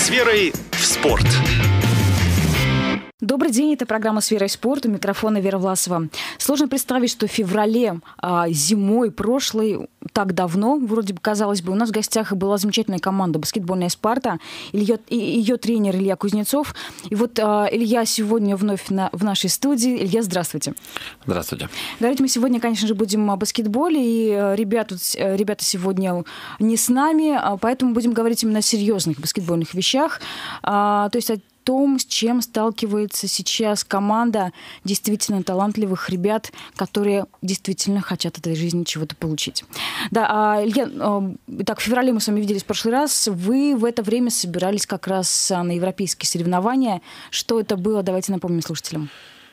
с верой в спорт. Добрый день, это программа «Сфера спорта», у микрофона Вера Власова. Сложно представить, что в феврале, а, зимой прошлой, так давно, вроде бы, казалось бы, у нас в гостях была замечательная команда баскетбольная «Спарта», и ее тренер Илья Кузнецов. И вот а, Илья сегодня вновь на, в нашей студии. Илья, здравствуйте. Здравствуйте. Говорить мы сегодня, конечно же, будем о баскетболе, и а, ребят, э, ребята сегодня не с нами, поэтому будем говорить именно о серьезных баскетбольных вещах, то есть о том, с чем сталкивается сейчас команда действительно талантливых ребят, которые действительно хотят от этой жизни чего-то получить. Да, а, Илья, э, так, в феврале мы с вами виделись в прошлый раз. Вы в это время собирались как раз э, на европейские соревнования. Что это было? Давайте напомним слушателям.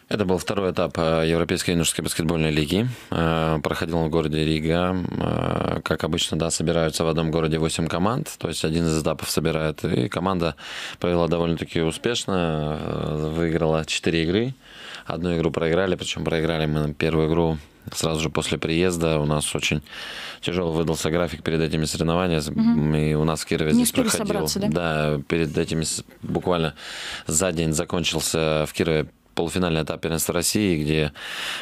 Это был второй этап э, Европейской юношеской баскетбольной лиги. Э, проходил он в городе Рига. Э, как обычно, да, собираются в одном городе 8 команд, то есть один из этапов собирает. И команда провела довольно-таки успешно, выиграла 4 игры. Одну игру проиграли, причем проиграли мы первую игру сразу же после приезда у нас очень тяжело выдался график перед этими соревнованиями. Угу. И у нас в Кирове Не здесь проходил. Да? да, перед этими буквально за день закончился в Кирове полуфинальный этап первенства России, где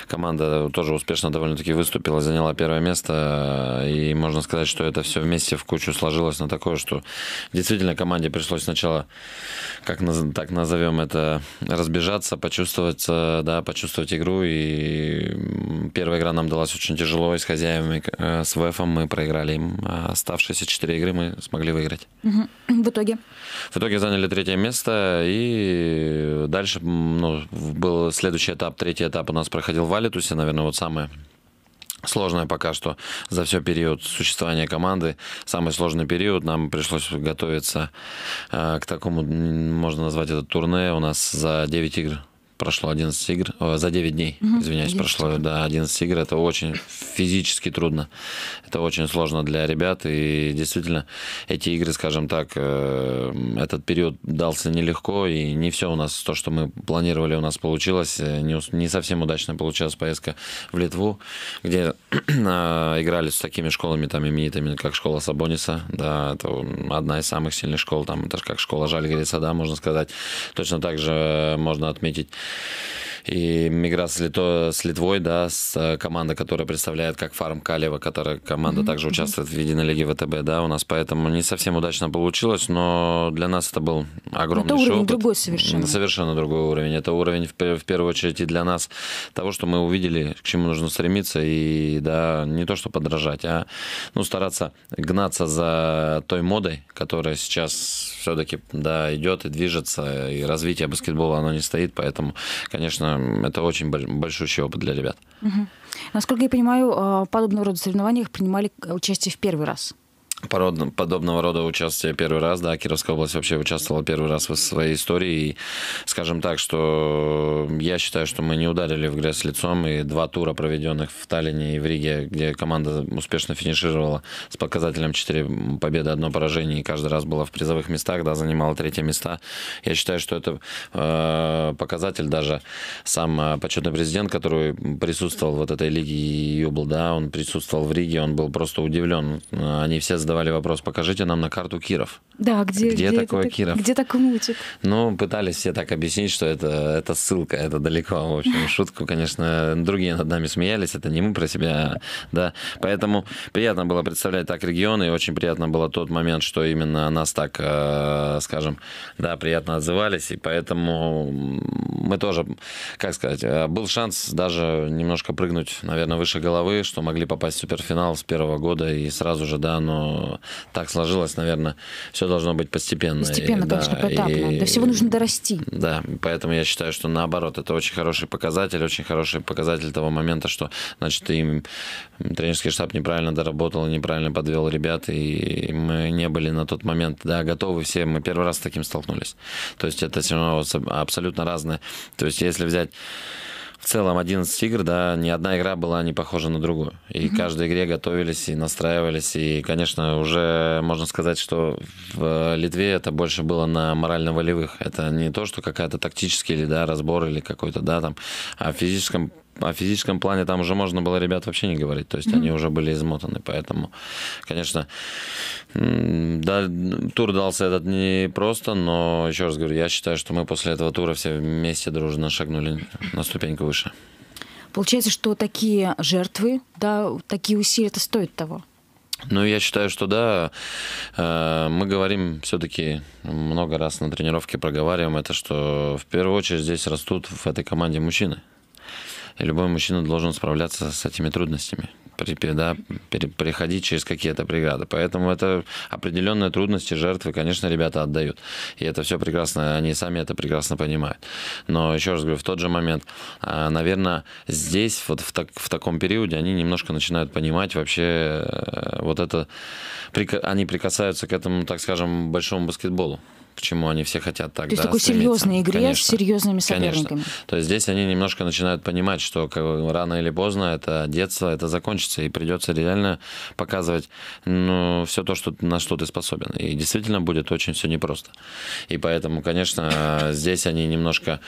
команда тоже успешно довольно-таки выступила, заняла первое место. И можно сказать, что это все вместе в кучу сложилось на такое, что действительно команде пришлось сначала, как так назовем это, разбежаться, почувствовать, э, да, почувствовать игру. И первая игра нам далась очень тяжело. И с хозяевами, э, с ВЭФом мы проиграли им. А оставшиеся четыре игры мы смогли выиграть. В итоге? В итоге заняли третье место. И дальше ну, был следующий этап, третий этап у нас проходил в Валитусе, наверное, вот самое сложное пока что за все период существования команды. Самый сложный период. Нам пришлось готовиться э, к такому, можно назвать это турне. У нас за 9 игр прошло 11 игр, э, за 9 дней, угу, извиняюсь, 9. прошло, да, 11 игр, это очень физически трудно, это очень сложно для ребят, и действительно, эти игры, скажем так, э, этот период дался нелегко, и не все у нас, то, что мы планировали, у нас получилось, э, не, не совсем удачно получилась поездка в Литву, где а, играли с такими школами, там, именитыми, как школа Сабониса, да, это одна из самых сильных школ, там, это же как школа Жальгари да, можно сказать, точно так же можно отметить и игра с, Лито, с Литвой, да, с э, командой, которая представляет как фарм Калева, которая команда mm-hmm. также участвует в Единолиге ВТБ, да, у нас поэтому не совсем удачно получилось, но для нас это был огромный Это уровень опыт. другой совершенно. Совершенно другой уровень. Это уровень в, в первую очередь и для нас того, что мы увидели, к чему нужно стремиться, и да, не то, что подражать, а ну, стараться гнаться за той модой, которая сейчас все-таки да, идет и движется, и развитие баскетбола оно не стоит, поэтому конечно, это очень большущий опыт для ребят. Угу. Насколько я понимаю, а, подобного рода соревнованиях принимали участие в первый раз подобного рода участие первый раз, да, Кировская область вообще участвовала первый раз в своей истории, и скажем так, что я считаю, что мы не ударили в грязь лицом, и два тура, проведенных в Таллине и в Риге, где команда успешно финишировала с показателем 4 победы, одно поражение, и каждый раз была в призовых местах, да, занимала третье места. Я считаю, что это э, показатель даже сам э, почетный президент, который присутствовал в вот этой лиге и был, да, он присутствовал в Риге, он был просто удивлен. Они все задавали задавали вопрос, покажите нам на карту Киров. Да, где, где, где такое это, Киров? Где такой мультик? Ну, пытались все так объяснить, что это, это ссылка, это далеко. В общем, шутку, конечно, другие над нами смеялись, это не мы про себя, да. Поэтому приятно было представлять так регион, и очень приятно было тот момент, что именно нас так, э, скажем, да, приятно отзывались, и поэтому мы тоже, как сказать, э, был шанс даже немножко прыгнуть, наверное, выше головы, что могли попасть в суперфинал с первого года и сразу же, да, но так сложилось, наверное, все должно быть постепенно. Постепенно, и, конечно, да, поэтапно. И, До всего нужно дорасти. Да, поэтому я считаю, что наоборот, это очень хороший показатель, очень хороший показатель того момента, что, значит, им тренерский штаб неправильно доработал, неправильно подвел ребят, и мы не были на тот момент, да, готовы все, мы первый раз с таким столкнулись. То есть это все равно абсолютно разное. То есть если взять в целом 11 игр, да, ни одна игра была не похожа на другую. И mm-hmm. каждой игре готовились и настраивались. И, конечно, уже можно сказать, что в Литве это больше было на морально-волевых. Это не то, что какая-то тактический или да, разбор или какой-то, да, там, а в физическом о физическом плане там уже можно было ребят вообще не говорить, то есть mm-hmm. они уже были измотаны, поэтому, конечно, да, тур дался этот не просто, но еще раз говорю, я считаю, что мы после этого тура все вместе дружно шагнули на ступеньку выше. Получается, что такие жертвы, да, такие усилия, это стоит того. Ну, я считаю, что да. Э, мы говорим все-таки много раз на тренировке проговариваем это, что в первую очередь здесь растут в этой команде мужчины. И любой мужчина должен справляться с этими трудностями да, переходить через какие-то преграды. Поэтому это определенные трудности, жертвы, конечно, ребята отдают. И это все прекрасно, они сами это прекрасно понимают. Но еще раз говорю, в тот же момент, а, наверное, здесь, вот в, так, в таком периоде, они немножко начинают понимать вообще э, вот это, они прикасаются к этому, так скажем, большому баскетболу к чему они все хотят так. То есть да, такой стремиться. серьезной игре конечно, с серьезными соперниками. Конечно. То есть здесь они немножко начинают понимать, что рано или поздно это детство, это закончится, и придется реально показывать ну, все то, что, на что ты способен. И действительно будет очень все непросто. И поэтому, конечно, здесь они немножко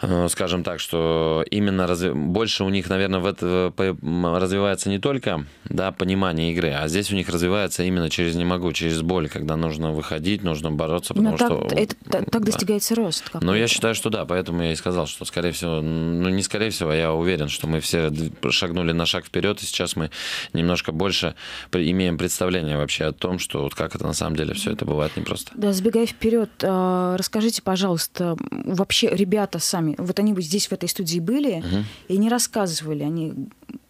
Э, скажем так, что именно разв... больше у них, наверное, в это э, развивается не только да, понимание игры, а здесь у них развивается именно через не могу, через боль, когда нужно выходить, нужно бороться, потому ну, так, что это, так, так достигается рост. Какой-то. Но я считаю, что да, поэтому я и сказал, что скорее всего, ну не скорее всего, а я уверен, что мы все шагнули на шаг вперед, и сейчас мы немножко больше имеем представление вообще о том, что вот как это на самом деле все это бывает непросто. Да, забегая вперед, э, расскажите, пожалуйста, вообще ребята сами сами. Вот они бы здесь, в этой студии, были, угу. и не рассказывали, они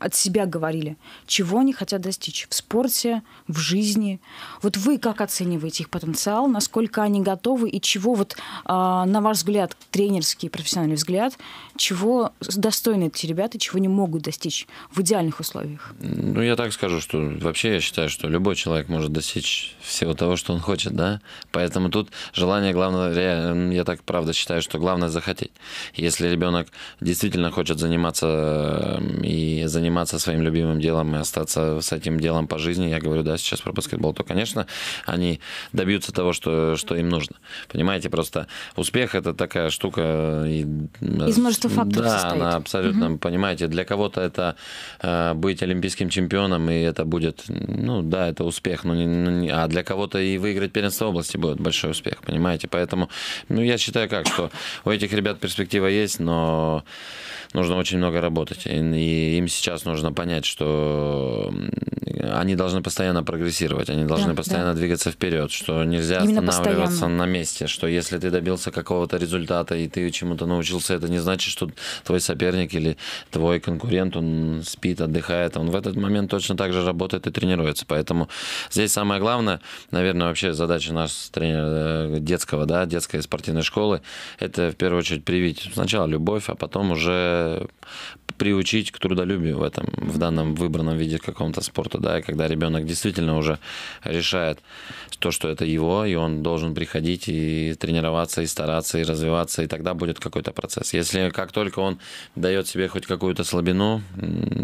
от себя говорили, чего они хотят достичь в спорте, в жизни. Вот вы как оцениваете их потенциал, насколько они готовы и чего, вот а, на ваш взгляд, тренерский, профессиональный взгляд, чего достойны эти ребята, чего не могут достичь в идеальных условиях? Ну, я так скажу, что вообще я считаю, что любой человек может достичь всего того, что он хочет, да. Поэтому тут желание главное, я так правда считаю, что главное захотеть. Если ребенок действительно хочет заниматься эм, и заниматься своим любимым делом и остаться с этим делом по жизни, я говорю, да, сейчас про баскетбол, то, конечно, они добьются того, что, что им нужно. Понимаете, просто успех это такая штука... Э, и, э, Из множества факторов Да, состоит. она абсолютно, угу. понимаете, для кого-то это э, быть олимпийским чемпионом, и это будет, ну да, это успех, но не, ну, не, а для кого-то и выиграть первенство области будет большой успех, понимаете? Поэтому, ну, я считаю как, что у этих ребят перспектива перспектива есть, но нужно очень много работать. И, и им сейчас нужно понять, что они должны постоянно прогрессировать, они должны да, постоянно да. двигаться вперед, что нельзя Именно останавливаться постоянно. на месте, что если ты добился какого-то результата и ты чему-то научился, это не значит, что твой соперник или твой конкурент, он спит, отдыхает, он в этот момент точно так же работает и тренируется. Поэтому здесь самое главное, наверное, вообще задача нас тренера э, детского, да, детской спортивной школы, это в первую очередь привить есть сначала любовь, а потом уже приучить к трудолюбию в этом, в данном выбранном виде каком-то спорта, да, и когда ребенок действительно уже решает то, что это его, и он должен приходить и тренироваться, и стараться, и развиваться, и тогда будет какой-то процесс. Если как только он дает себе хоть какую-то слабину,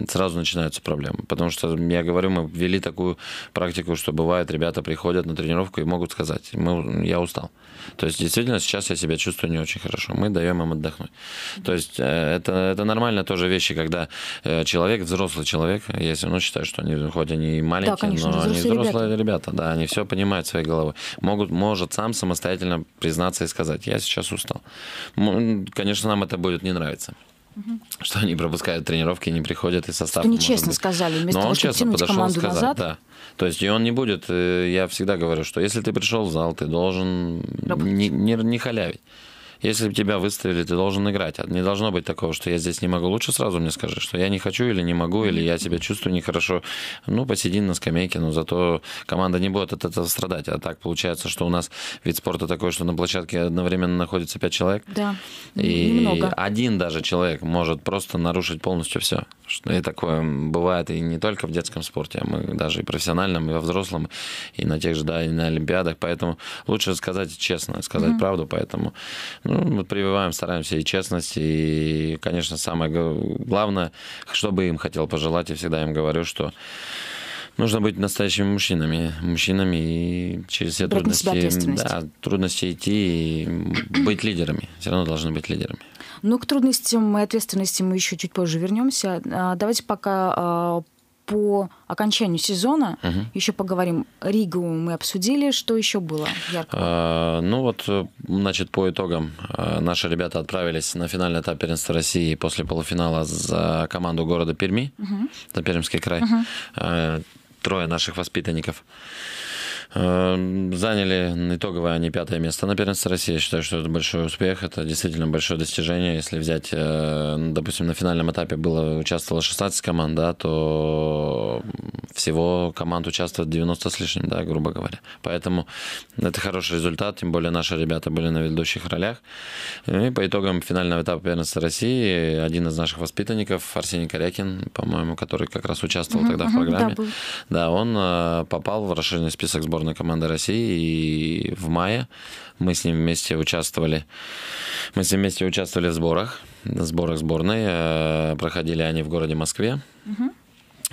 сразу начинаются проблемы, потому что, я говорю, мы ввели такую практику, что бывает, ребята приходят на тренировку и могут сказать, мы, я устал. То есть действительно сейчас я себя чувствую не очень хорошо. Мы даем им отдохнуть выдохнуть. То есть э, это, это нормально тоже вещи, когда э, человек, взрослый человек, если, ну, считаю, что они, хоть они и маленькие, да, конечно, но взрослые они взрослые ребята. ребята, да, они все понимают своей головой. Могут, может сам самостоятельно признаться и сказать, я сейчас устал. Конечно, нам это будет не нравиться. Угу. Что они пропускают тренировки, не приходят и состав. Что нечестно быть. сказали, вместо Но того, он честно подошел команду сказать, назад. Да. То есть и он не будет, э, я всегда говорю, что если ты пришел в зал, ты должен не, не, не халявить. Если тебя выставили, ты должен играть. А не должно быть такого, что я здесь не могу. Лучше сразу мне скажи, что я не хочу или не могу, или я себя чувствую нехорошо. Ну, посиди на скамейке, но зато команда не будет от этого страдать. А так получается, что у нас вид спорта такой, что на площадке одновременно находится пять человек. Да. И Много. один даже человек может просто нарушить полностью все. И такое бывает и не только в детском спорте, а мы даже и профессиональном, и во взрослом, и на тех же, да, и на Олимпиадах. Поэтому лучше сказать честно, сказать mm-hmm. правду. Поэтому ну, ну, мы прививаем, стараемся и честность, и, конечно, самое главное, что бы им хотел пожелать, я всегда им говорю, что нужно быть настоящими мужчинами, мужчинами и через все Брать трудности, да, трудности идти и быть лидерами. Все равно должны быть лидерами. Ну, к трудностям и ответственности мы еще чуть позже вернемся. А, давайте пока а, по окончанию сезона угу. еще поговорим. Ригу мы обсудили, что еще было? Ярко. А, ну вот, значит, по итогам а, наши ребята отправились на финальный этап первенства России после полуфинала за команду города Перми, угу. за Пермский край. Угу. Трое наших воспитанников. Эм, заняли итоговое они а пятое место на первенстве России. Я считаю, что это большой успех, это действительно большое достижение. Если взять, э, ну, допустим, на финальном этапе было участвовало 16 команд, да, то всего команд участвует 90 с лишним, да, грубо говоря. Поэтому это хороший результат, тем более наши ребята были на ведущих ролях. Ну и по итогам финального этапа первенства России один из наших воспитанников, Арсений Корякин, по-моему, который как раз участвовал mm-hmm, тогда в программе, да, да он э, попал в расширенный список сборной сборную команды России, и в мае мы с ним вместе участвовали. Мы с ним вместе участвовали в сборах, в сборах сборной. Э, проходили они в городе Москве.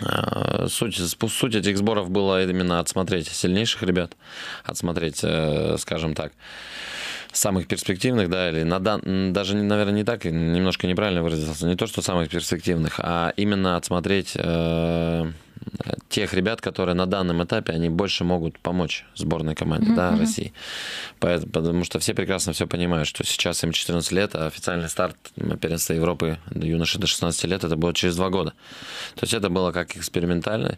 Э, суть, суть этих сборов была именно отсмотреть сильнейших ребят, отсмотреть, э, скажем так, самых перспективных, да, или на дан... даже, наверное, не так, немножко неправильно выразился, не то, что самых перспективных, а именно отсмотреть тех ребят, которые на данном этапе, они больше могут помочь сборной команде mm-hmm. да, России. Поэтому, потому что все прекрасно все понимают, что сейчас им 14 лет, а официальный старт первенства Европы до юноши до 16 лет, это будет через два года. То есть это было как экспериментально.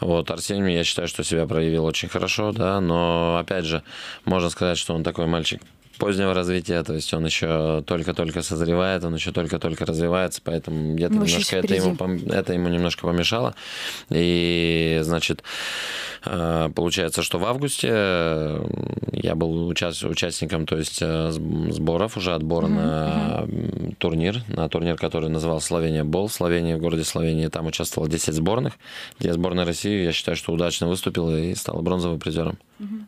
Вот, Арсений, я считаю, что себя проявил очень хорошо, да, но, опять же, можно сказать, что он такой мальчик, позднего развития, то есть он еще только-только созревает, он еще только-только развивается, поэтому где-то ну, немножко это ему, это ему немножко помешало. И, значит, э, получается, что в августе э, я был участником, то есть э, сборов, уже отбора mm-hmm. на турнир, на турнир, который называл Словения Бол. В Словении, в городе Словении, там участвовало 10 сборных. Я сборная России, я считаю, что удачно выступила и стала бронзовым призером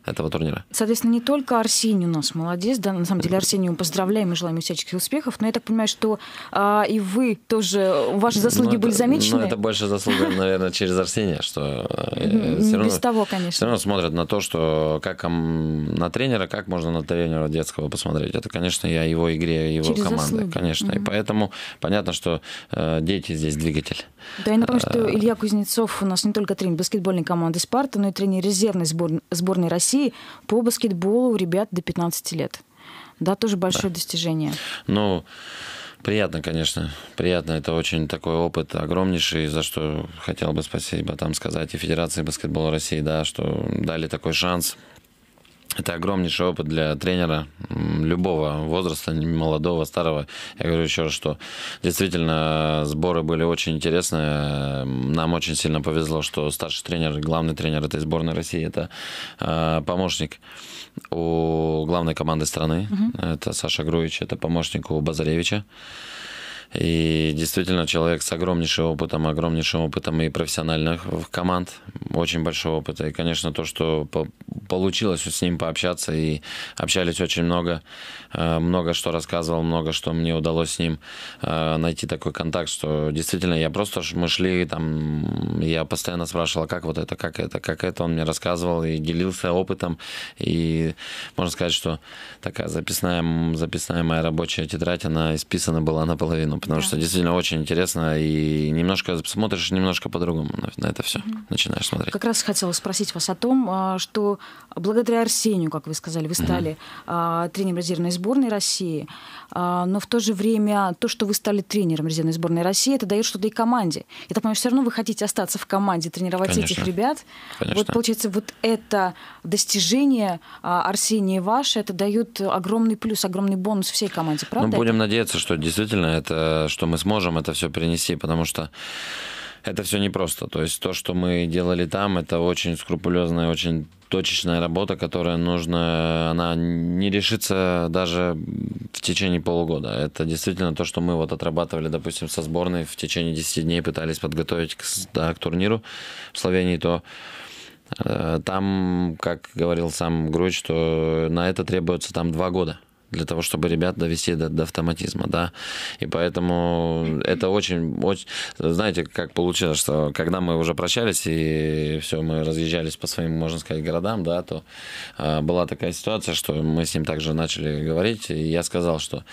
этого турнира. Соответственно, не только Арсений у нас молодец, да, на самом деле Арсению поздравляем и желаем всяческих успехов, но я так понимаю, что а, и вы тоже, ваши ну, заслуги ну, были это, замечены? Ну, это больше заслуга, наверное, через Арсения, что э, все равно, Без того, конечно. Все равно смотрят на то, что как на тренера, как можно на тренера детского посмотреть. Это, конечно, я его игре, его через команды, заслуги. конечно. Угу. И поэтому понятно, что э, дети здесь двигатель. Да, я напомню, э, что Илья Кузнецов у нас не только тренер баскетбольной команды «Спарта», но и тренер резервной сборной сборной России по баскетболу у ребят до 15 лет. Да, тоже большое да. достижение. Ну, приятно, конечно. Приятно. Это очень такой опыт огромнейший, за что хотел бы спасибо там сказать и Федерации баскетбола России, да, что дали такой шанс это огромнейший опыт для тренера любого возраста, молодого, старого. Я говорю еще раз, что действительно э, сборы были очень интересные. Нам очень сильно повезло, что старший тренер, главный тренер этой сборной России, это э, помощник у главной команды страны. Угу. Это Саша Груевич, это помощник у Базаревича. И действительно человек с огромнейшим опытом, огромнейшим опытом и профессиональных команд, очень большого опыта. И, конечно, то, что по получилось с ним пообщаться, и общались очень много, э, много что рассказывал, много что мне удалось с ним э, найти такой контакт, что действительно я просто, мы шли, там, я постоянно спрашивал, «А как вот это, как это, как это, он мне рассказывал и делился опытом, и можно сказать, что такая записная, записная моя рабочая тетрадь, она исписана была наполовину потому да. что действительно очень интересно, и немножко смотришь немножко по-другому на, на это все, mm-hmm. начинаешь смотреть. Как раз хотела спросить вас о том, а, что благодаря Арсению, как вы сказали, вы стали mm-hmm. тренером резервной сборной России, а, но в то же время то, что вы стали тренером резервной сборной России, это дает что-то и команде. Я так понимаю, все равно вы хотите остаться в команде, тренировать Конечно. этих ребят. Конечно. Вот получается, вот это достижение Арсения ваше, это дает огромный плюс, огромный бонус всей команде, ну, правда? Ну, будем надеяться, что действительно это Э, что мы сможем это все принести, потому что это все непросто. То есть то, что мы делали там, это очень скрупулезная, очень точечная работа, которая нужно, она не решится даже в течение полугода. Это действительно то, что мы вот отрабатывали, допустим, со сборной в течение 10 дней, пытались подготовить к, да, к турниру в Словении, то э, там, как говорил сам Груч, что на это требуется там два года для того, чтобы ребят довести до, до автоматизма, да. И поэтому это очень, очень, знаете, как получилось, что когда мы уже прощались и все, мы разъезжались по своим, можно сказать, городам, да, то а, была такая ситуация, что мы с ним также начали говорить, и я сказал, что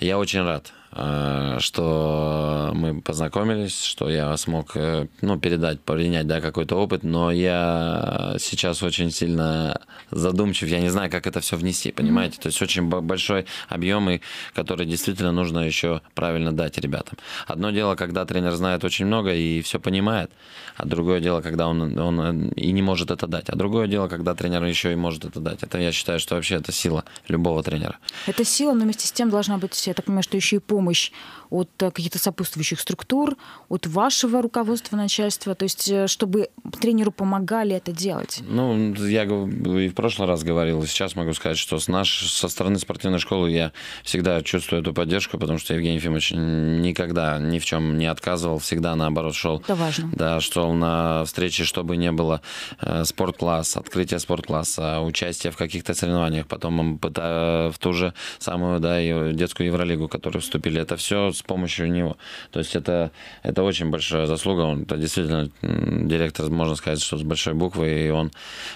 я очень рад, Э, что мы познакомились, что я смог э, ну, передать, принять да, какой-то опыт, но я сейчас очень сильно задумчив, я не знаю, как это все внести, понимаете? То есть очень большой объем, и который действительно нужно еще правильно дать ребятам. Одно дело, когда тренер знает очень много и все понимает, а другое дело, когда он, он э, и не может это дать, а другое дело, когда тренер еще и может это дать. Это я считаю, что вообще это сила любого тренера. Это сила, но вместе с тем должна быть, я так понимаю, что еще и помощь помощь от э, каких-то сопутствующих структур, от вашего руководства, начальства, то есть э, чтобы тренеру помогали это делать? Ну, я и в прошлый раз говорил, и сейчас могу сказать, что с наш, со стороны спортивной школы я всегда чувствую эту поддержку, потому что Евгений Ефимович никогда ни в чем не отказывал, всегда наоборот шел. Это важно. Да, шел на встречи, чтобы не было э, спорт-класс, открытие спорткласса, участие в каких-то соревнованиях, потом в ту же самую да, детскую Евролигу, которую вступили. Это все помощью него. То есть это, это очень большая заслуга. Он это действительно директор, можно сказать, что с большой буквы. И он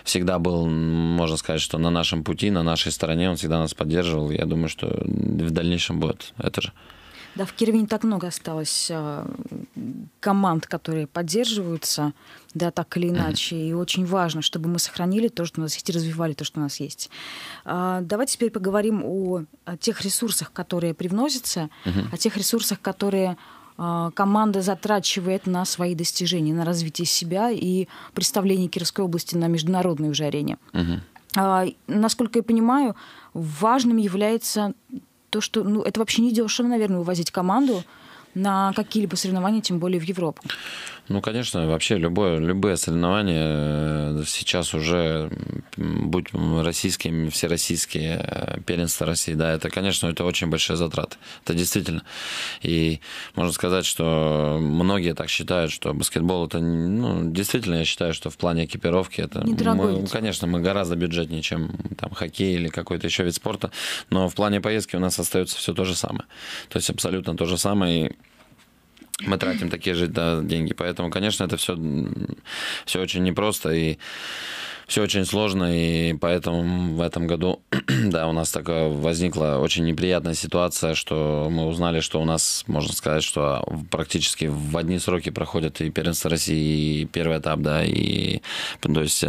всегда был, можно сказать, что на нашем пути, на нашей стороне. Он всегда нас поддерживал. Я думаю, что в дальнейшем будет это же. Да, в Кирове не так много осталось э, команд, которые поддерживаются, да, так или иначе. И очень важно, чтобы мы сохранили то, что у нас есть, и развивали то, что у нас есть. А, давайте теперь поговорим о тех ресурсах, которые привносятся, о тех ресурсах, которые а, команда затрачивает на свои достижения, на развитие себя и представление Кировской области на международной уже арене. Угу. Насколько я понимаю, важным является то, что ну, это вообще не дешево, наверное, увозить команду на какие-либо соревнования, тем более в Европу. Ну, конечно, вообще любое, любые соревнования э, сейчас уже, будь российские, всероссийские, э, первенство России, да, это, конечно, это очень большие затраты. Это действительно. И можно сказать, что многие так считают, что баскетбол это, ну, действительно, я считаю, что в плане экипировки это... Мы, конечно, мы гораздо бюджетнее, чем там хоккей или какой-то еще вид спорта, но в плане поездки у нас остается все то же самое. То есть абсолютно то же самое. И мы тратим такие же да, деньги. Поэтому, конечно, это все, все очень непросто. И все очень сложно, и поэтому в этом году, да, у нас такая возникла очень неприятная ситуация, что мы узнали, что у нас, можно сказать, что практически в одни сроки проходят и первенство России, и первый этап, да, и, то есть,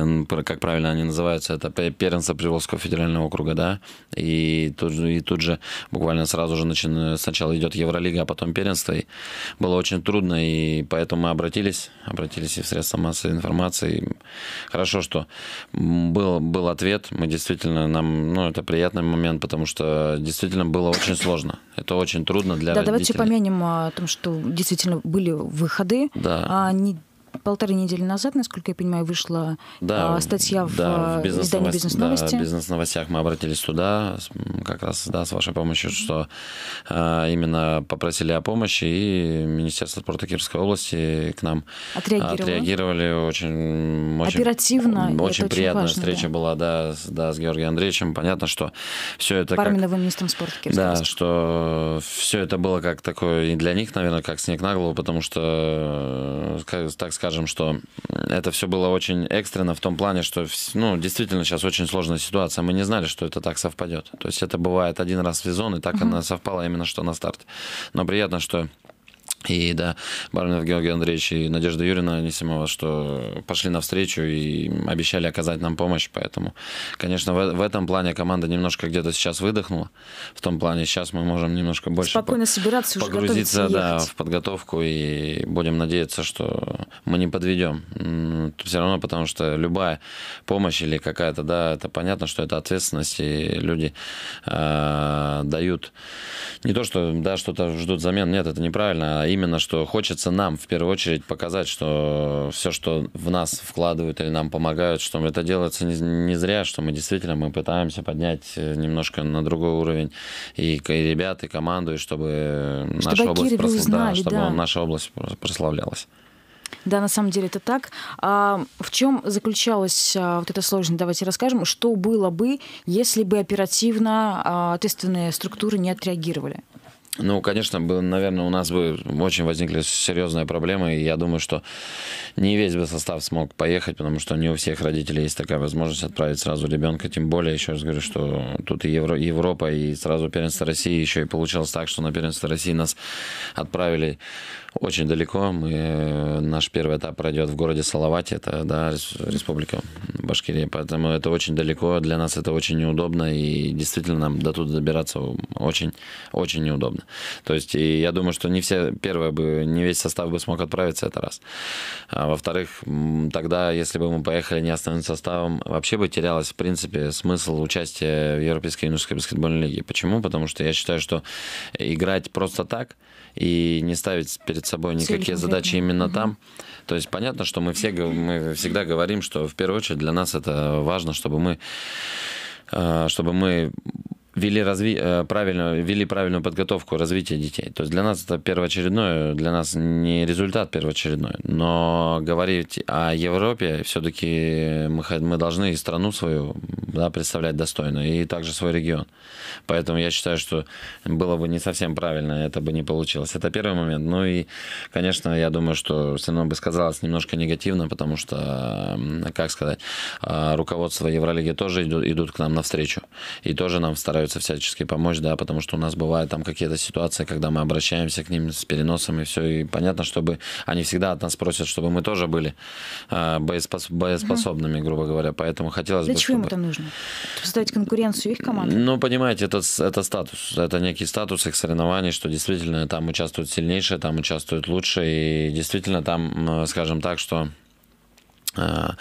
как правильно они называются, это первенство Приволжского федерального округа, да, и тут, и тут же буквально сразу же начин, сначала идет Евролига, а потом первенство, и было очень трудно, и поэтому мы обратились, обратились и в средства массовой информации. Хорошо, что был, был ответ. Мы действительно, нам, ну, это приятный момент, потому что действительно было очень сложно. Это очень трудно для Да, родителей. давайте помянем о том, что действительно были выходы. Да. А не полторы недели назад, насколько я понимаю, вышла да, э, статья в, да, в э, бизнес издании «Бизнес-новости». Да, в «Бизнес-новостях» мы обратились туда, как раз да, с вашей помощью, что э, именно попросили о помощи, и Министерство спорта Кировской области к нам а, отреагировали, отреагировали очень, очень... Оперативно. Очень приятная важно, встреча да. была, да, с, да, с Георгием Андреевичем. Понятно, что все это... Парминовым как... министром спорта Кировской Да, области. что все это было как такое и для них, наверное, как снег на голову, потому что, э, так сказать, скажем, что это все было очень экстренно в том плане, что ну, действительно сейчас очень сложная ситуация. Мы не знали, что это так совпадет. То есть это бывает один раз в сезон, и так угу. она совпала именно что на старте. Но приятно, что и да, Барминов, Георгий Андреевич и Надежда Юрьевна Анисимова, что пошли навстречу и обещали оказать нам помощь. Поэтому, конечно, в, в этом плане команда немножко где-то сейчас выдохнула. В том плане сейчас мы можем немножко больше Спокойно по- собираться, погрузиться уже да, в подготовку. И будем надеяться, что мы не подведем. Все равно, потому что любая помощь или какая-то, да, это понятно, что это ответственность. И люди э, дают не то, что да, что-то ждут замен, Нет, это неправильно а именно, что хочется нам в первую очередь показать, что все, что в нас вкладывают или нам помогают, что это делается не, не зря, что мы действительно мы пытаемся поднять э, немножко на другой уровень и, и ребят, и команду, и чтобы, чтобы наша область, просл... узнали, да, чтобы да. наша область прославлялась. Да, на самом деле это так. А в чем заключалась а, вот эта сложность? Давайте расскажем, что было бы, если бы оперативно а, ответственные структуры не отреагировали. Ну, конечно, бы, наверное, у нас бы очень возникли серьезные проблемы, и я думаю, что не весь бы состав смог поехать, потому что не у всех родителей есть такая возможность отправить сразу ребенка, тем более, еще раз говорю, что тут и Евро, Европа, и сразу первенство России, еще и получалось так, что на первенство России нас отправили очень далеко. Мы, э, наш первый этап пройдет в городе Салавате, это да, республика Башкирия, поэтому это очень далеко, для нас это очень неудобно, и действительно нам до туда добираться очень, очень неудобно угодно. То есть, и я думаю, что не все, первое бы, не весь состав бы смог отправиться, это раз. А, во-вторых, тогда, если бы мы поехали не остальным составом, вообще бы терялось, в принципе, смысл участия в Европейской юношеской баскетбольной лиге. Почему? Потому что я считаю, что играть просто так и не ставить перед собой никакие задачи именно угу. там. То есть понятно, что мы все мы всегда говорим, что в первую очередь для нас это важно, чтобы мы а, чтобы мы вели, разви... Э, правильно, вели правильную подготовку развития детей. То есть для нас это первоочередное, для нас не результат первоочередной. Но говорить о Европе, все-таки мы, мы должны и страну свою да, представлять достойно, и также свой регион. Поэтому я считаю, что было бы не совсем правильно, это бы не получилось. Это первый момент. Ну и, конечно, я думаю, что все равно бы сказалось немножко негативно, потому что, как сказать, а, руководство Евролиги тоже идут, идут к нам навстречу, и тоже нам стараются стараются всячески помочь, да, потому что у нас бывают там какие-то ситуации, когда мы обращаемся к ним с переносом и все, и понятно, чтобы они всегда от нас просят, чтобы мы тоже были а, боеспос... боеспособными, угу. грубо говоря, поэтому хотелось Для бы... Для чего чтобы... им это нужно? Создать конкуренцию их команды? Ну, понимаете, это, это статус, это некий статус их соревнований, что действительно там участвуют сильнейшие, там участвуют лучшие, и действительно там, скажем так, что Э,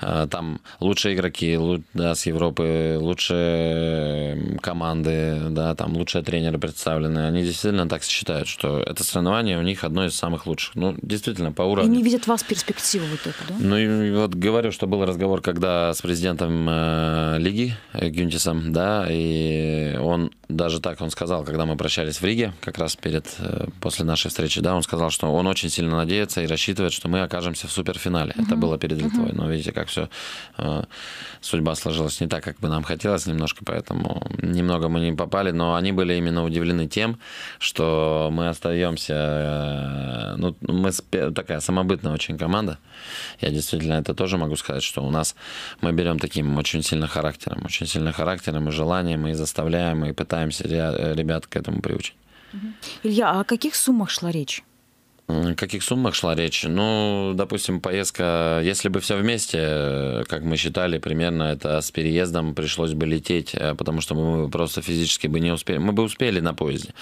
э, там лучшие игроки да, с Европы, лучшие команды, да, там лучшие тренеры представлены. Они действительно так считают, что это соревнование у них одно из самых лучших. Ну, действительно, по уровню. И не видят вас перспективу вот эту, да? Ну, и вот говорю, что был разговор, когда с президентом э, лиги э, Гюнтисом, да, и он даже так он сказал, когда мы прощались в Риге, как раз перед, э, после нашей встречи, да, он сказал, что он очень сильно надеется и рассчитывает, что мы окажемся в суперфинале. Угу. Это было перед перед Литвой. Угу. Но видите, как все э, судьба сложилась не так, как бы нам хотелось немножко, поэтому немного мы не попали, но они были именно удивлены тем, что мы остаемся, э, ну, мы такая самобытная очень команда. Я действительно это тоже могу сказать, что у нас мы берем таким очень сильным характером, очень сильным характером и желанием, и заставляем, и пытаемся ребят к этому приучить. Илья, а о каких суммах шла речь? каких суммах шла речь? Ну, допустим, поездка, если бы все вместе, э, как мы считали, примерно это с переездом пришлось бы лететь, э, потому что мы просто физически бы не успели. Мы бы успели на поезде,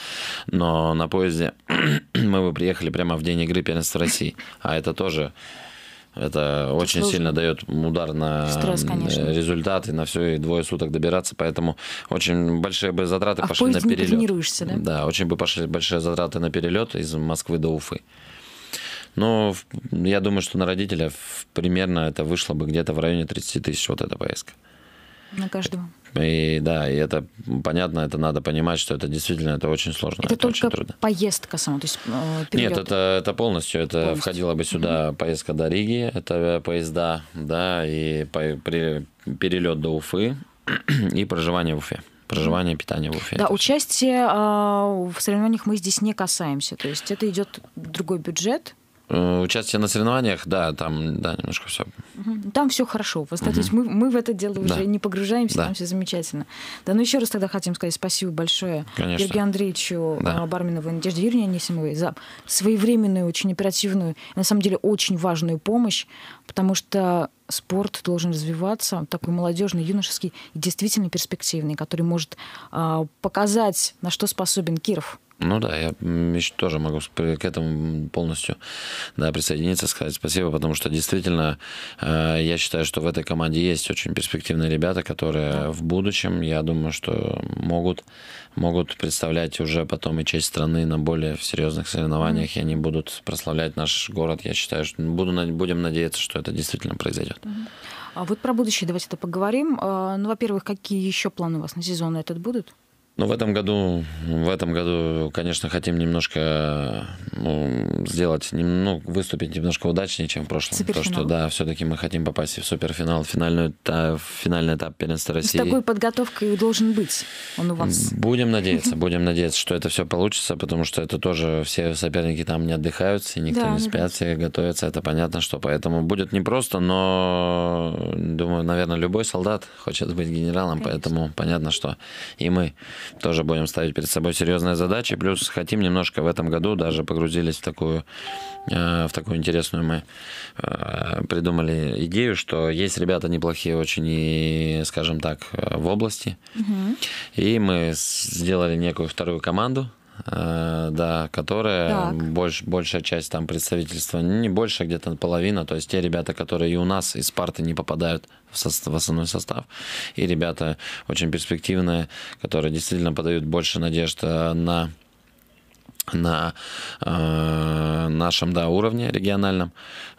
но на поезде мы бы приехали прямо в день игры первенства России, а это тоже это очень Слушай. сильно дает удар на Стресс, конечно. результаты, на все, и двое суток добираться. Поэтому очень большие бы затраты а пошли на перелет. Не тренируешься, да? Да, очень бы пошли большие затраты на перелет из Москвы до Уфы. Но я думаю, что на родителя примерно это вышло бы где-то в районе 30 тысяч вот эта поездка. На каждого. И да, и это понятно, это надо понимать, что это действительно это очень сложно. Это, это только очень трудно. поездка сама, то есть э, Нет, это, это полностью, это полностью. входило бы сюда mm-hmm. поездка до Риги, это э, поезда, да, и по, при, перелет до Уфы и проживание в Уфе проживание, питание в Уфе. Да, участие э, в соревнованиях мы здесь не касаемся. То есть это идет другой бюджет, Э, участие на соревнованиях, да, там, да, немножко все. Там все хорошо. Возвратись, угу. мы, мы в это дело да. уже не погружаемся, да. там все замечательно. Да, ну еще раз тогда хотим сказать спасибо большое Конечно. Сергею Андреевичу да. Э, Барменову и Надежде Юрьевне Анисимовой за своевременную, очень оперативную, на самом деле очень важную помощь, потому что спорт должен развиваться, такой молодежный, юношеский и действительно перспективный, который может э, показать, на что способен Киров. Ну да, я тоже могу к этому полностью да, присоединиться, сказать спасибо, потому что действительно э, я считаю, что в этой команде есть очень перспективные ребята, которые в будущем, я думаю, что могут, могут представлять уже потом и часть страны на более серьезных соревнованиях, и они будут прославлять наш город. Я считаю, что буду, будем надеяться, что это действительно произойдет. А вот про будущее давайте это поговорим. Э, ну, во-первых, какие еще планы у вас на сезон этот будут? Ну, в этом году, в этом году, конечно, хотим немножко ну, сделать, ну, выступить немножко удачнее, чем в прошлом. Суперфинал. что, да, все-таки мы хотим попасть в суперфинал, финальную, та, финальный этап первенства России. С такой подготовкой должен быть он у вас. Будем надеяться, будем надеяться, что это все получится, потому что это тоже все соперники там не отдыхают, и никто да, не спят, все готовятся, это понятно, что поэтому будет непросто, но, думаю, наверное, любой солдат хочет быть генералом, конечно. поэтому понятно, что и мы тоже будем ставить перед собой серьезные задачи. Плюс хотим немножко в этом году, даже погрузились в такую, э, в такую интересную мы э, придумали идею, что есть ребята неплохие очень и, скажем так, э, в области. Угу. И мы сделали некую вторую команду, Э, да, которая больш, большая часть там представительства, не больше, а где-то половина, то есть те ребята, которые и у нас из Парты не попадают в, состав, в основной состав, и ребята очень перспективные, которые действительно подают больше надежд э, на на э, нашем да, уровне региональном.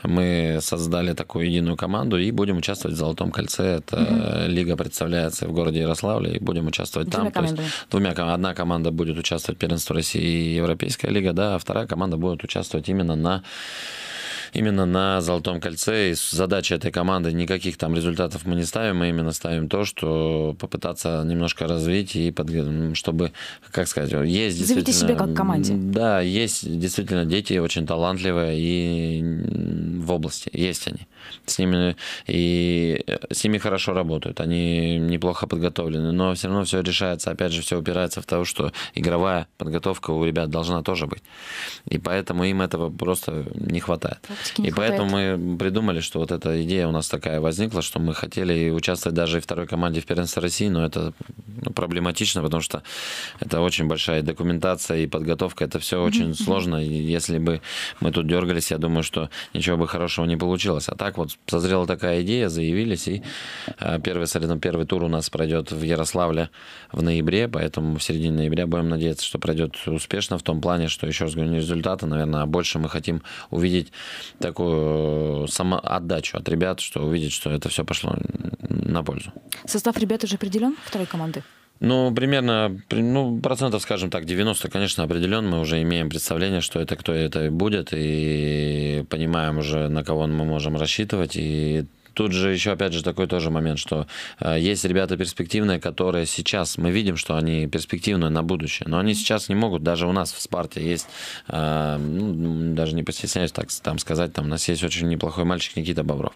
Мы создали такую единую команду и будем участвовать в Золотом кольце. Это угу. лига представляется в городе Ярославле, и будем участвовать двумя там. Командами. То есть, двумя Одна команда будет участвовать в первенстве России и Европейская лига, да, а вторая команда будет участвовать именно на именно на Золотом кольце. И задача этой команды никаких там результатов мы не ставим, мы именно ставим то, что попытаться немножко развить и под, чтобы, как сказать, есть действительно... Заведите себя как команде. Да, есть действительно дети очень талантливые и в области, есть они. С ними, и э, с ними хорошо работают, они неплохо подготовлены, но все равно все решается, опять же, все упирается в то, что игровая подготовка у ребят должна тоже быть. И поэтому им этого просто не хватает практики не И хватает. поэтому мы придумали, что вот эта идея у нас такая возникла, что мы хотели участвовать даже и второй команде в первенстве России, но это ну, проблематично, потому что это очень большая документация и подготовка, это все очень сложно. если бы мы тут дергались, я думаю, что ничего бы хорошего не получилось. А так вот созрела такая идея, заявились, и а, первый, первый тур у нас пройдет в Ярославле в ноябре, поэтому в середине ноября будем надеяться, что пройдет успешно в том плане, что, еще раз говорю, не результаты, наверное, а больше мы хотим увидеть такую э, самоотдачу от ребят, что увидеть, что это все пошло на пользу. Состав ребят уже определен второй команды? Ну, примерно, ну, процентов, скажем так, 90, конечно, определен. Мы уже имеем представление, что это, кто это будет, и понимаем уже, на кого мы можем рассчитывать. И тут же еще, опять же, такой тоже момент, что э, есть ребята перспективные, которые сейчас, мы видим, что они перспективные на будущее, но они сейчас не могут, даже у нас в Спарте есть, э, ну, даже не постесняюсь так там сказать, там у нас есть очень неплохой мальчик Никита Бобров.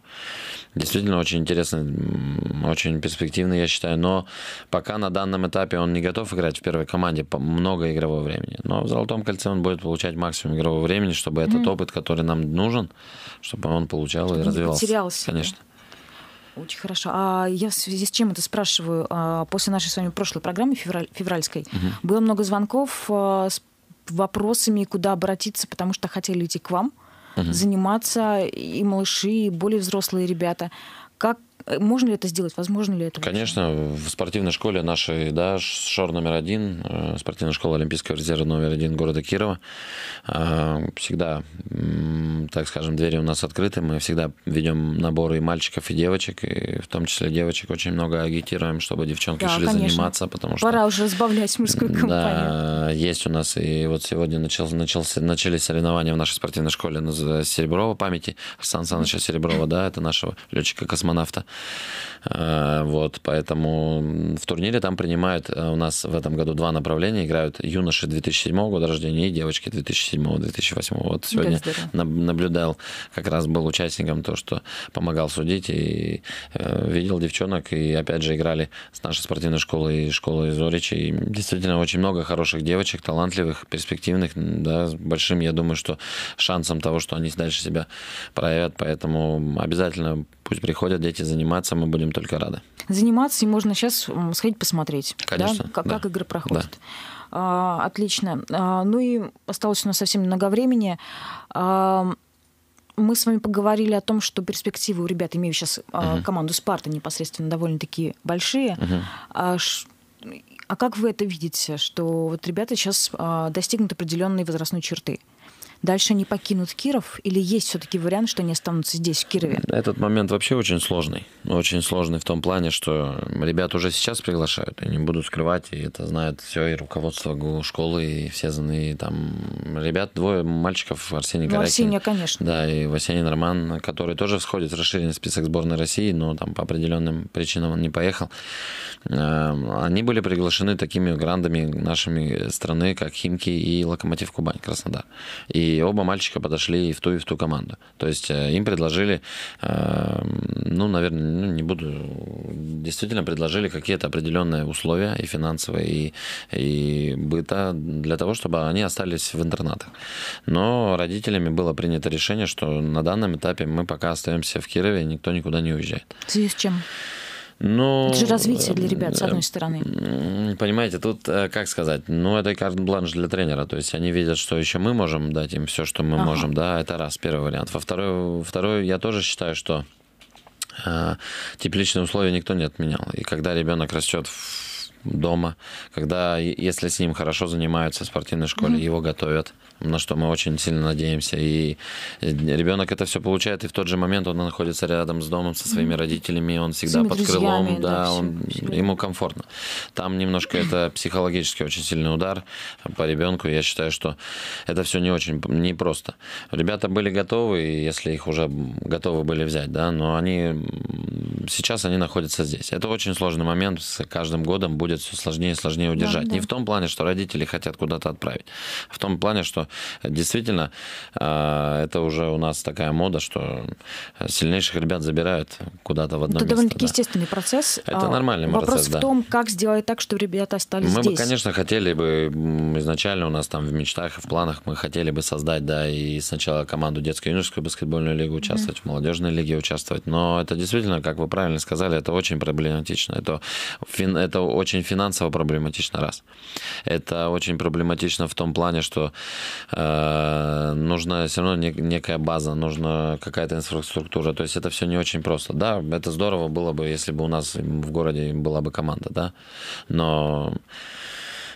Действительно очень интересный, очень перспективный, я считаю, но пока на данном этапе он не готов играть в первой команде много игрового времени, но в «Золотом кольце» он будет получать максимум игрового времени, чтобы mm-hmm. этот опыт, который нам нужен, чтобы он получал чтобы и развивался. Терялся. Конечно. Да? Очень хорошо. А я в связи с чем это спрашиваю? А, после нашей с вами прошлой программы февраль, февральской угу. было много звонков а, с вопросами, куда обратиться, потому что хотели идти к вам угу. заниматься и малыши, и более взрослые ребята. Э, можно ли это сделать? Возможно ли это? Конечно, вообще? в спортивной школе нашей, да, ШОР номер один, э, спортивная школа Олимпийского резерва номер один города Кирова, э, всегда, так скажем, двери у нас открыты, мы всегда ведем наборы и мальчиков, и девочек, и в том числе девочек очень много агитируем, чтобы девчонки да, шли конечно. заниматься, потому что... Пора уже разбавлять мужскую компанию. Да, есть у нас, и вот сегодня начался, начался, начались соревнования в нашей спортивной школе Сереброва памяти, Арсана Александровича Сереброва, да, это нашего летчика-космонавта. Э, вот, поэтому в турнире там принимают э, у нас в этом году два направления. Играют юноши 2007 года рождения и девочки 2007-2008. Вот сегодня наблюдал, как раз был участником то, что помогал судить и э, видел девчонок. И опять же играли с нашей спортивной школы и школы из И действительно очень много хороших девочек, талантливых, перспективных, да, с большим, я думаю, что шансом того, что они дальше себя проявят. Поэтому обязательно пусть приходят дети, занимаются заниматься мы будем только рады. Заниматься и можно сейчас сходить посмотреть, Конечно, да? Как, да. как игры проходят. Да. А, отлично. А, ну и осталось у нас совсем много времени. А, мы с вами поговорили о том, что перспективы у ребят, имею сейчас uh-huh. А, команду Спарта, непосредственно довольно-таки большие. Uh-huh. А, а как вы это видите, что вот ребята сейчас а, достигнут определенной возрастной черты? дальше они покинут Киров? Или есть все-таки вариант, что они останутся здесь, в Кирове? Этот момент вообще очень сложный. Очень сложный в том плане, что ребят уже сейчас приглашают. Я не буду скрывать, и это знает все, и руководство школы, и все знаны там. Ребят, двое мальчиков, Арсений ну, Арсения, конечно. Да, и Васянин Роман, который тоже входит в расширенный список сборной России, но там по определенным причинам он не поехал. Эм, они были приглашены такими грандами нашими страны, как Химки и Локомотив Кубань, Краснодар. И и оба мальчика подошли и в ту, и в ту команду. То есть э, им предложили, э, ну, наверное, ну, не буду, действительно предложили какие-то определенные условия и финансовые, и, и быта для того, чтобы они остались в интернатах. Но родителями было принято решение, что на данном этапе мы пока остаемся в Кирове, никто никуда не уезжает. В связи с чем? Но... Это же развитие для ребят, с э, одной стороны. Понимаете, тут, э, как сказать, ну, это карт-бланш для тренера. То есть они видят, что еще мы можем дать им все, что мы ага. можем. Да, это раз, первый вариант. Во второй, второй я тоже считаю, что э, тепличные условия никто не отменял. И когда ребенок растет в дома, когда, если с ним хорошо занимаются в спортивной школе, mm-hmm. его готовят, на что мы очень сильно надеемся. И э, ребенок это все получает, и в тот же момент он находится рядом с домом со своими mm-hmm. родителями, он всегда под крылом, да, да он, все, ему комфортно. Там немножко это психологически очень сильный удар по ребенку. Я считаю, что это все не очень непросто. Ребята были готовы, если их уже готовы были взять, да, но они сейчас они находятся здесь. Это очень сложный момент, с каждым годом будет будет все сложнее и сложнее удержать. Да, да. Не в том плане, что родители хотят куда-то отправить, а в том плане, что действительно а, это уже у нас такая мода, что сильнейших ребят забирают куда-то в одно ну, это место. Это довольно-таки да. естественный процесс. Это а, нормальный Вопрос процесс, Вопрос в том, как сделать так, чтобы ребята остались мы здесь. Мы бы, конечно, хотели бы, изначально у нас там в мечтах в планах мы хотели бы создать, да, и сначала команду детской юношескую баскетбольную лигу участвовать, mm в молодежной лиге участвовать. Но это действительно, как вы правильно сказали, это очень проблематично. Это, это очень финансово проблематично, раз. Это очень проблематично в том плане, что э, нужна все равно не, некая база, нужна какая-то инфраструктура. То есть это все не очень просто. Да, это здорово было бы, если бы у нас в городе была бы команда, да. Но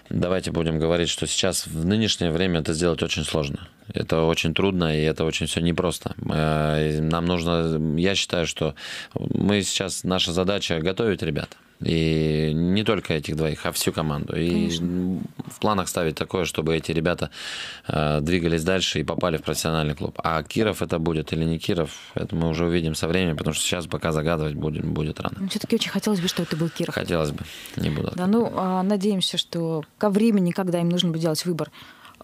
давайте будем говорить, что сейчас в нынешнее время это сделать очень сложно. Это очень трудно, и это очень все непросто. Э, нам нужно, я считаю, что мы сейчас, наша задача готовить ребят. И не только этих двоих, а всю команду. И Конечно. в планах ставить такое, чтобы эти ребята э, двигались дальше и попали в профессиональный клуб. А Киров это будет или не Киров, это мы уже увидим со временем, потому что сейчас пока загадывать будет, будет рано. Ну, Все-таки очень хотелось бы, чтобы это был Киров. Хотелось бы, не буду. Да, ну, а, надеемся, что ко времени, когда им нужно будет делать выбор,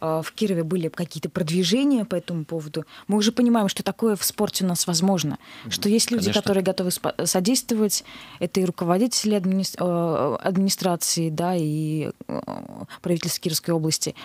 Э, в Кирове были какие-то продвижения по этому поводу. Мы уже понимаем, что такое в спорте у нас возможно. Что есть люди, Конечно. которые готовы содействовать. Это и руководители админи- э, администрации, да, и э, правительство Кировской области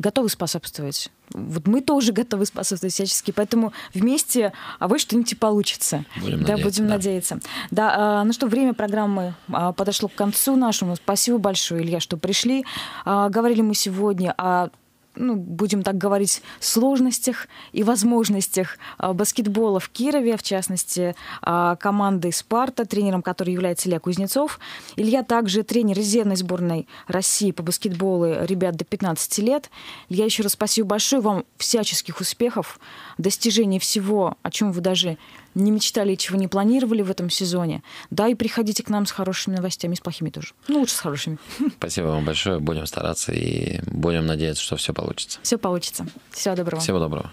готовы способствовать. Вот мы тоже готовы способствовать всячески, поэтому вместе, а вы что-нибудь получится. Будем да, будем да. надеяться. Да, а, ну что, время программы а, подошло к концу нашему. Спасибо большое, Илья, что пришли. А, говорили мы сегодня о ну, будем так говорить, сложностях и возможностях а, баскетбола в Кирове, в частности, а, команды «Спарта», тренером которой является Илья Кузнецов. Илья также тренер резервной сборной России по баскетболу ребят до 15 лет. Илья, еще раз спасибо большое вам всяческих успехов, достижений всего, о чем вы даже не мечтали, чего не планировали в этом сезоне. Да, и приходите к нам с хорошими новостями, с плохими тоже. Ну, лучше с хорошими. Спасибо вам большое. Будем стараться и будем надеяться, что все получится. Все получится. Всего доброго. Всего доброго.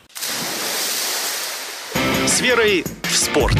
С верой в спорт.